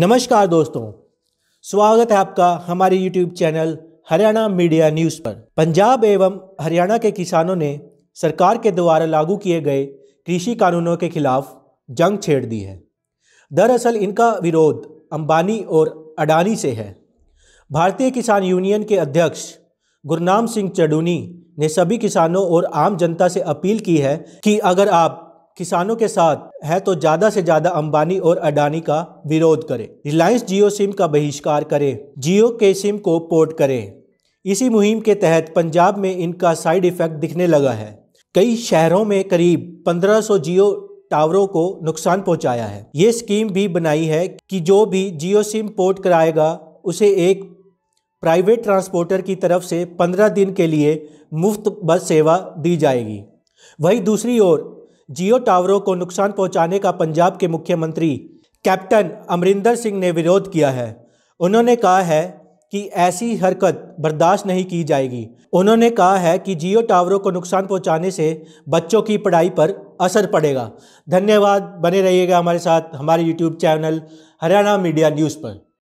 नमस्कार दोस्तों स्वागत है आपका हमारे YouTube channel Haryana media news पर पंजाब एवं हरियाणा के किसानों ने सरकार के द्वारा लागू किए गए कृषि कानूनों के खिलाफ जंग छेड़ दी है दरअसल इनका विरोध अंबानी और अडानी से है भारतीय किसान यूनियन के अध्यक्ष गुरनाम सिंह चडूनी ने सभी किसानों और आम जनता से अपील की है कि अगर आप किसानों के साथ है तो ज़्यादा से ज़्यादा अंबानी और अडानी का विरोध करें रिलायंस जियो सिम का बहिष्कार करें जियो के सिम को पोर्ट करें इसी मुहिम के तहत पंजाब में इनका साइड इफ़ेक्ट दिखने लगा है कई शहरों में करीब 1500 जियो टावरों को नुकसान पहुंचाया है ये स्कीम भी बनाई है कि जो भी जियो सिम पोर्ट कराएगा उसे एक प्राइवेट ट्रांसपोर्टर की तरफ से 15 दिन के लिए मुफ्त बस सेवा दी जाएगी वहीं दूसरी ओर जियो टावरों को नुकसान पहुंचाने का पंजाब के मुख्यमंत्री कैप्टन अमरिंदर सिंह ने विरोध किया है उन्होंने कहा है कि ऐसी हरकत बर्दाश्त नहीं की जाएगी उन्होंने कहा है कि जियो टावरों को नुकसान पहुंचाने से बच्चों की पढ़ाई पर असर पड़ेगा धन्यवाद बने रहिएगा हमारे साथ हमारे YouTube channel Haryana media news पर